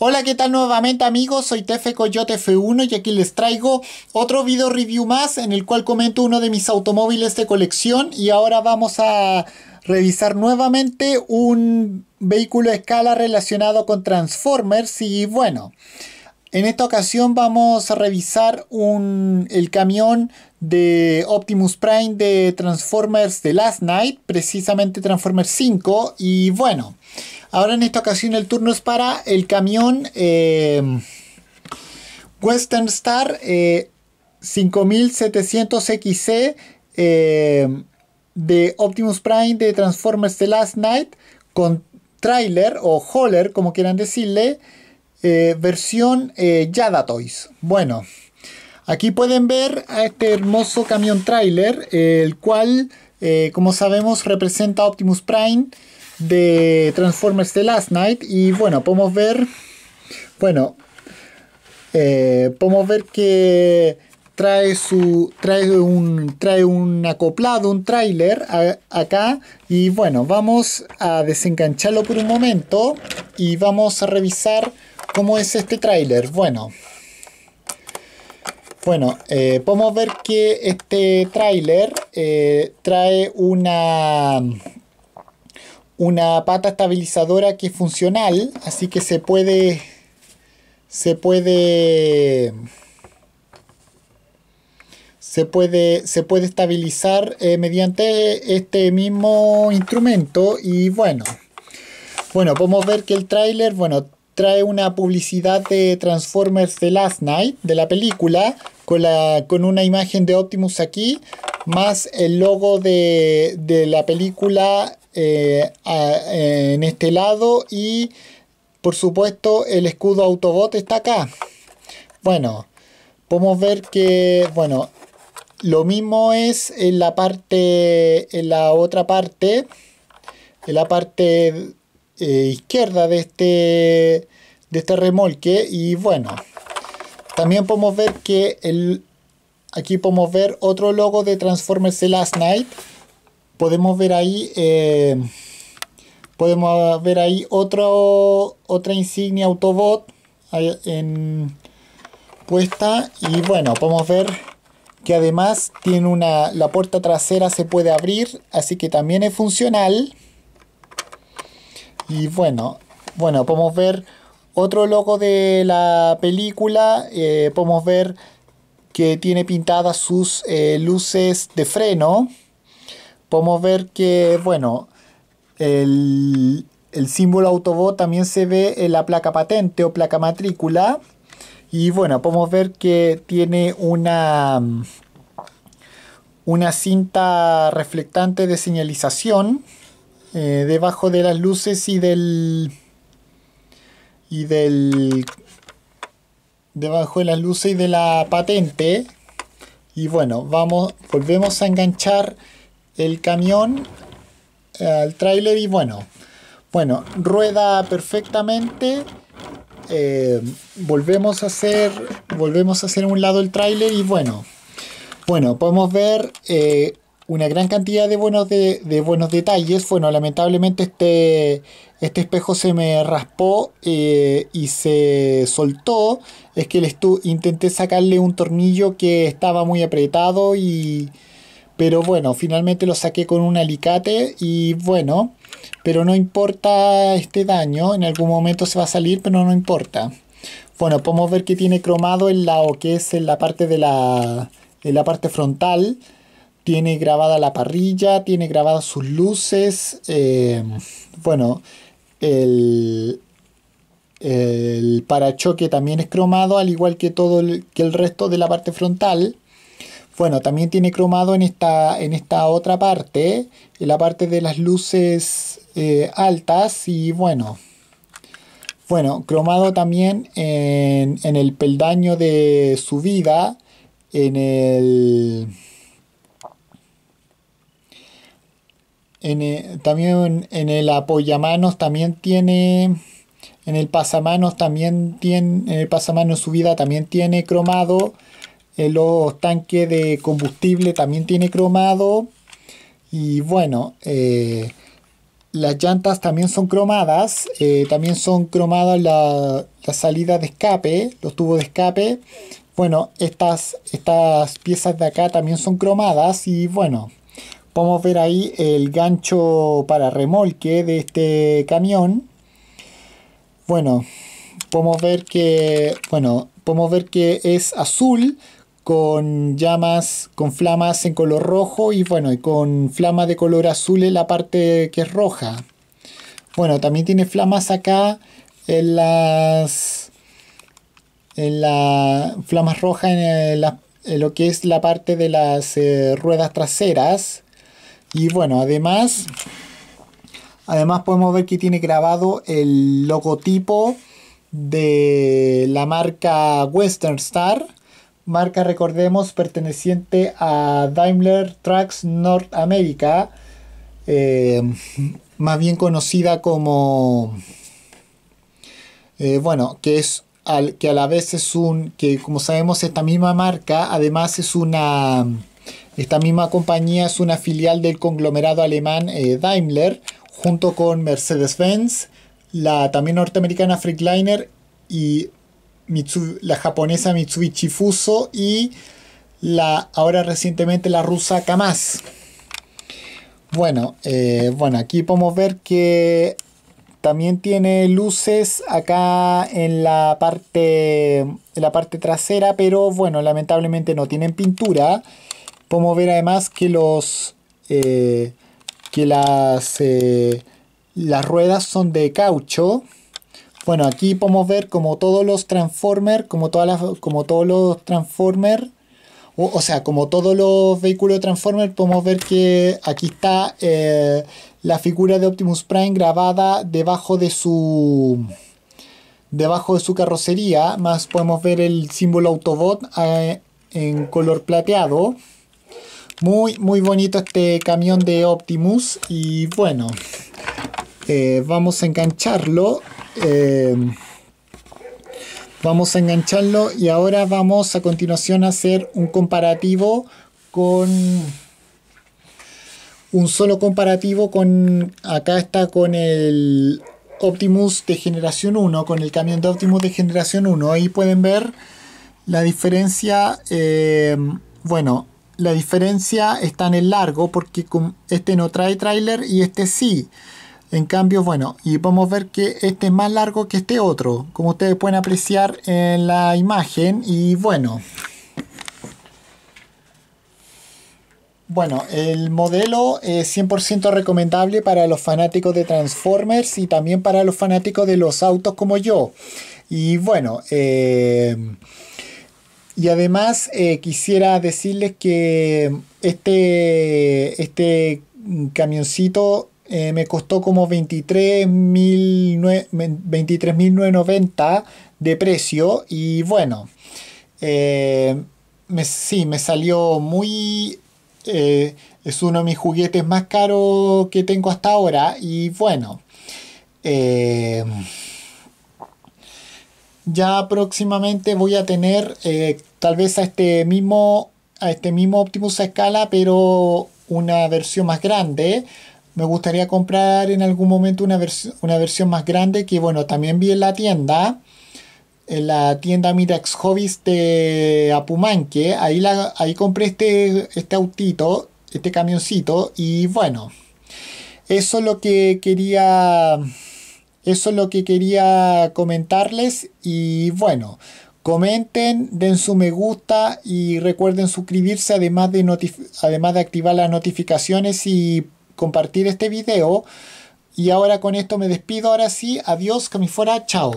Hola, ¿qué tal nuevamente amigos? Soy Tefe Coyote F1 y aquí les traigo otro video review más en el cual comento uno de mis automóviles de colección y ahora vamos a revisar nuevamente un vehículo a escala relacionado con Transformers y bueno, en esta ocasión vamos a revisar un, el camión de Optimus Prime de Transformers de Last Night, precisamente Transformers 5 y bueno... Ahora en esta ocasión el turno es para el camión eh, Western Star 5700XC eh, eh, de Optimus Prime de Transformers The Last Night con trailer o hauler, como quieran decirle, versión Yada Toys. Bueno, aquí pueden ver a este hermoso camión trailer, el cual, como sabemos, representa Optimus Prime de Transformers de Last Night. Y bueno, podemos ver. Bueno. Eh, podemos ver que trae su. trae un. trae un acoplado, un tráiler acá. Y bueno, vamos a desengancharlo por un momento. Y vamos a revisar cómo es este tráiler. Bueno. Bueno, eh, podemos ver que este tráiler eh, trae una una pata estabilizadora que es funcional, así que se puede se puede se puede, se puede estabilizar eh, mediante este mismo instrumento y bueno bueno podemos ver que el tráiler bueno trae una publicidad de Transformers The Last Night de la película con, la, con una imagen de Optimus aquí más el logo de, de la película eh, eh, en este lado y por supuesto el escudo Autobot está acá. Bueno, podemos ver que, bueno, lo mismo es en la parte, en la otra parte, en la parte eh, izquierda de este, de este remolque y bueno, también podemos ver que el, aquí podemos ver otro logo de Transformers Last Night podemos ver ahí eh, podemos ver ahí otro, otra insignia Autobot en, puesta y bueno, podemos ver que además tiene una la puerta trasera se puede abrir, así que también es funcional. Y bueno, bueno, podemos ver otro logo de la película, eh, podemos ver que tiene pintadas sus eh, luces de freno podemos ver que, bueno, el, símbolo Autobot también se ve en la placa patente o placa matrícula. Y bueno, podemos ver que tiene una, una cinta reflectante de señalización eh, debajo de las luces y del. y del. debajo de las luces y de la patente. Y bueno, vamos, volvemos a enganchar el camión, Al eh, tráiler y bueno, bueno, rueda perfectamente. Eh, volvemos a hacer, volvemos a hacer un lado el tráiler y bueno, bueno, podemos ver eh, una gran cantidad de buenos, de, buenos detalles. Bueno, lamentablemente este, este espejo se me raspó y se soltó. Es que intenté sacarle un tornillo que estaba muy apretado y pero bueno, finalmente lo saqué con un alicate y bueno, pero no importa este daño, en algún momento se va a salir, pero no importa. Bueno, podemos ver que tiene cromado el lado que es en la parte de la, en la parte frontal. Tiene grabada la parrilla, tiene grabadas sus luces. Eh, bueno, el, el parachoque también es cromado, al igual que todo el, que el resto de la parte frontal. Bueno, también tiene cromado en esta, en esta otra parte, en la parte de las luces eh, altas y bueno. Bueno, cromado también en, el peldaño de subida, en el... Eh, también en el apoyamanos también tiene en el pasamanos también tiene en el pasamanos subida también tiene cromado eh, los tanques de combustible también tiene cromado. Y bueno, eh, las llantas también son cromadas. Eh, también son cromadas las la salida de escape, los tubos de escape. Bueno, estas, estas piezas de acá también son cromadas. Y bueno, podemos ver ahí el gancho para remolque de este camión. Bueno, podemos ver que, bueno, podemos ver que es azul con llamas, con flamas en color rojo y bueno, y con flamas de color azul en la parte que es roja. Bueno, también tiene flamas acá en las en la... flamas rojas en, lo que es la parte de las eh, ruedas traseras. Y bueno, además además podemos ver que tiene grabado el logotipo de la marca Western Star marca recordemos perteneciente a Daimler Trucks North America, eh, más bien conocida como, eh, bueno, que es que a la vez es un, que como sabemos esta misma marca, además es una, esta misma compañía es una filial del conglomerado alemán eh, Daimler, junto con Mercedes-Benz, la también norteamericana Freightliner y la japonesa Mitsubishi Fuso y la ahora recientemente la rusa Kamaz. Bueno, eh, bueno, aquí podemos ver que también tiene luces acá en la parte en la parte trasera, pero bueno, lamentablemente no tienen pintura. Podemos ver además que los eh, que las eh, las ruedas son de caucho bueno, aquí podemos ver como todos los Transformers, como, como todos los Transformers, o, sea, como todos los vehículos de Transformers, podemos ver que aquí está eh, la figura de Optimus Prime grabada debajo de su debajo de su carrocería. Más podemos ver el símbolo Autobot eh, en color plateado. Muy, muy bonito este camión de Optimus. Y bueno, eh, vamos a engancharlo. Eh, vamos a engancharlo y ahora vamos a continuación a hacer un comparativo con un solo comparativo con acá está con el Optimus de generación 1 con el camión de Optimus de generación 1 ahí pueden ver la diferencia eh, bueno la diferencia está en el largo porque este no trae tráiler y este sí en cambio, bueno, y podemos ver que este es más largo que este otro, como ustedes pueden apreciar en la imagen. Y bueno, Bueno, el modelo es 100% recomendable para los fanáticos de Transformers y también para los fanáticos de los autos como yo. Y bueno, eh, y además eh, quisiera decirles que este, este camioncito eh, me costó como 23.990 de precio y bueno, eh, me, sí, me salió muy... Eh, es uno de mis juguetes más caros que tengo hasta ahora y bueno. ya próximamente voy a tener tal vez a este mismo a este mismo Optimus a escala pero una versión más grande me gustaría comprar en algún momento una, una versión más grande que, bueno, también vi en la tienda, en la tienda Mirax Hobbies de Apumanque. Ahí, ahí compré este, este autito, este camioncito y bueno, eso es lo que quería... Eso es lo que quería comentarles y bueno, comenten, den su me gusta y recuerden suscribirse además de, además de activar las notificaciones y compartir este video. Y ahora con esto me despido. Ahora sí, adiós, que chao.